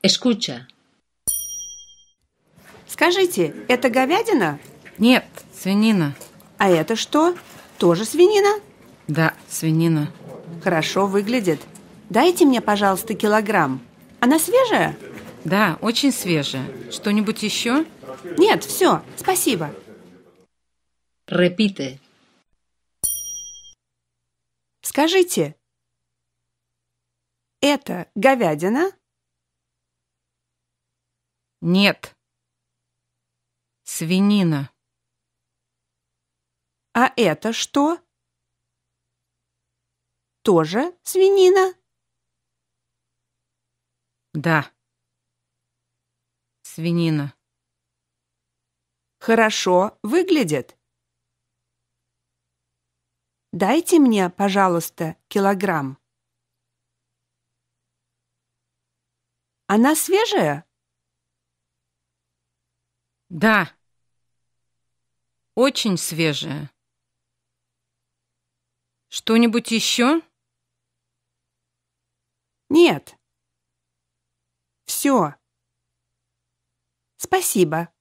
Escucha. Скажите, это говядина? Нет, свинина. А это что? Тоже свинина? Да, свинина. Хорошо выглядит. Дайте мне, пожалуйста, килограмм. Она свежая? Да, очень свежая. Что-нибудь еще? Нет, все. Спасибо. Репите. Скажите, это говядина? Нет. Свинина. А это что? Тоже свинина? Да. Свинина. Хорошо выглядит. Дайте мне, пожалуйста, килограмм. Она свежая? Да. Очень свежая. Что-нибудь еще? Нет. Все. Спасибо.